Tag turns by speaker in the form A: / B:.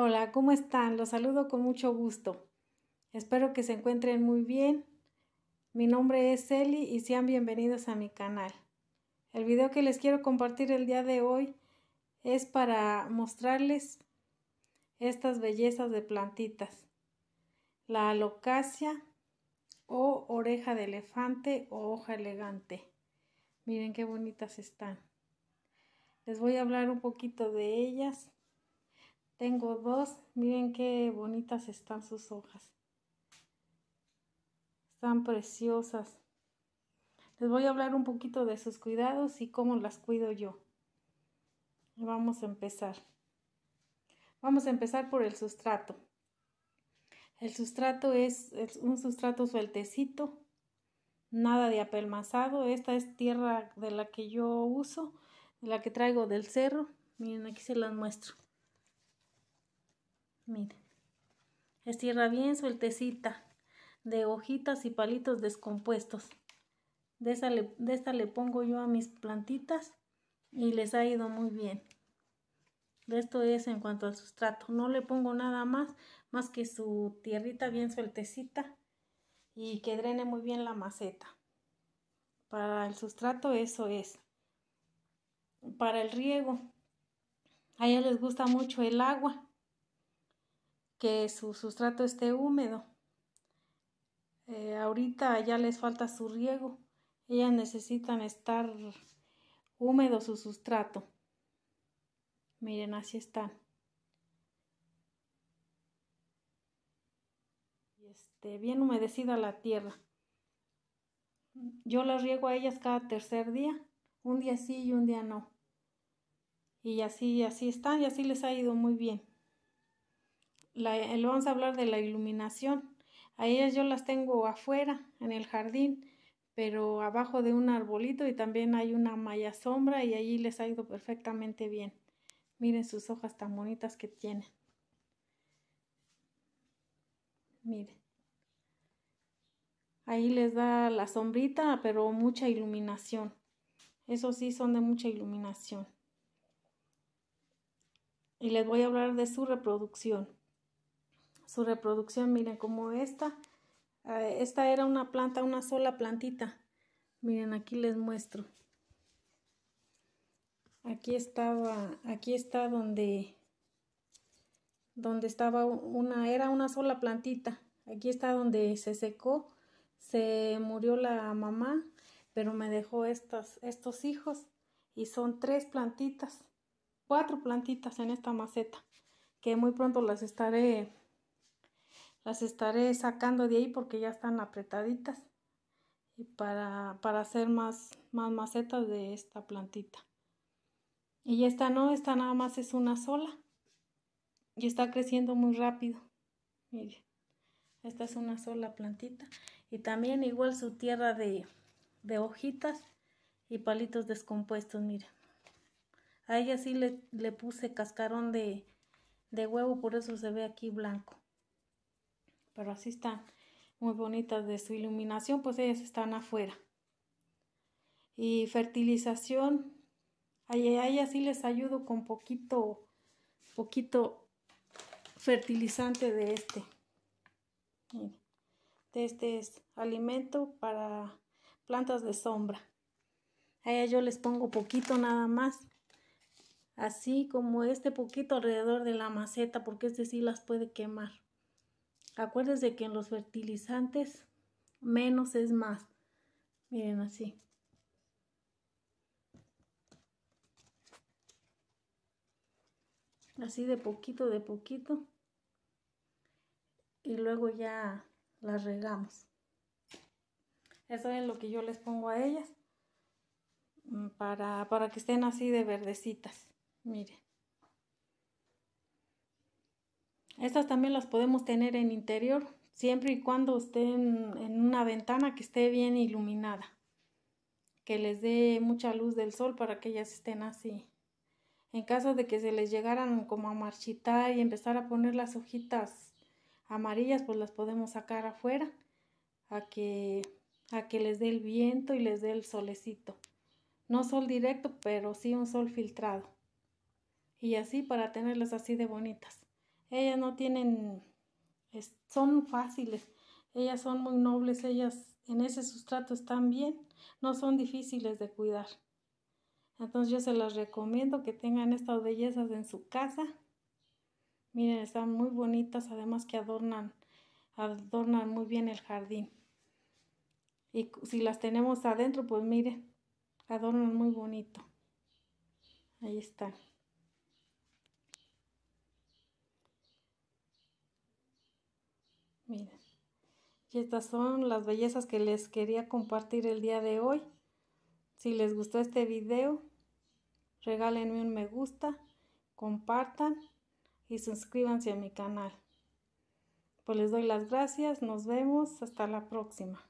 A: Hola, ¿cómo están? Los saludo con mucho gusto. Espero que se encuentren muy bien. Mi nombre es Eli y sean bienvenidos a mi canal. El video que les quiero compartir el día de hoy es para mostrarles estas bellezas de plantitas. La alocasia o oreja de elefante o hoja elegante. Miren qué bonitas están. Les voy a hablar un poquito de ellas tengo dos, miren qué bonitas están sus hojas. Están preciosas. Les voy a hablar un poquito de sus cuidados y cómo las cuido yo. Vamos a empezar. Vamos a empezar por el sustrato. El sustrato es, un sustrato sueltecito, nada de apelmazado. Esta es tierra de la que yo uso, de la que traigo del cerro. Miren, aquí se las muestro. Miren, tierra bien sueltecita de hojitas y palitos descompuestos. De, esta le pongo yo a mis plantitas y les ha ido muy bien. De Esto es en cuanto al sustrato. No le pongo nada más, más que su tierrita bien sueltecita y que drene muy bien la maceta. Para el sustrato eso es. Para el riego, a ella les gusta mucho el agua que su sustrato esté húmedo. Eh, ahorita ya les falta su riego. Ellas necesitan estar húmedo su sustrato. Miren, así están. Este, bien humedecida la tierra. Yo las riego a ellas cada tercer día. Un día sí y un día no. Y así, así están y así les ha ido muy bien. Eh, vamos a hablar de la iluminación. A ellas yo las tengo afuera, en el jardín, pero abajo de un arbolito y también hay una malla sombra y allí les ha ido perfectamente bien. Miren sus hojas tan bonitas que tienen. Miren. Ahí les da la sombrita, pero mucha iluminación. Eso sí son de mucha iluminación. Y les voy a hablar de su reproducción su reproducción. Miren, como esta, eh, esta era una planta, una sola plantita. Miren, aquí les muestro. Aquí estaba, aquí está donde, donde estaba una, era una sola plantita. Aquí está donde se secó, se murió la mamá, pero me dejó estas, estos hijos y son tres plantitas, cuatro plantitas en esta maceta, que muy pronto las estaré las estaré sacando de ahí porque ya están apretaditas y para, para hacer más, más macetas de esta plantita. Y esta no, esta nada más es una sola y está creciendo muy rápido. Miren, esta es una sola plantita y también igual su tierra de, de hojitas y palitos descompuestos, miren. A ella sí le, le puse cascarón de, de huevo, por eso se ve aquí blanco pero así están muy bonitas de su iluminación, pues ellas están afuera. Y fertilización, ahí así sí les ayudo con poquito, poquito fertilizante de este. De este es alimento para plantas de sombra. Ahí yo les pongo poquito nada más. Así como este poquito alrededor de la maceta, porque este sí las puede quemar. Acuérdense que en los fertilizantes menos es más. Miren así. Así de poquito, de poquito. Y luego ya las regamos. Eso es lo que yo les pongo a ellas. Mm, para, para que estén así de verdecitas. Miren. Estas también las podemos tener en interior, siempre y cuando estén en una ventana que esté bien iluminada, que les dé mucha luz del sol para que ellas estén así. En caso de que se les llegaran como a marchitar y empezar a poner las hojitas amarillas, pues las podemos sacar afuera a que, a que les dé el viento y les dé el solecito. No sol directo, pero sí un sol filtrado. Y así para tenerlas así de bonitas. Ellas no tienen, son fáciles, ellas son muy nobles, ellas en ese sustrato están bien, no son difíciles de cuidar. Entonces yo se las recomiendo que tengan estas bellezas en su casa. Miren, están muy bonitas, además que adornan, adornan muy bien el jardín. Y si las tenemos adentro, pues miren, adornan muy bonito. Ahí están. Miren, y estas son las bellezas que les quería compartir el día de hoy. Si les gustó este video, regálenme un me gusta, compartan y suscríbanse a mi canal. Pues les doy las gracias, nos vemos, hasta la próxima.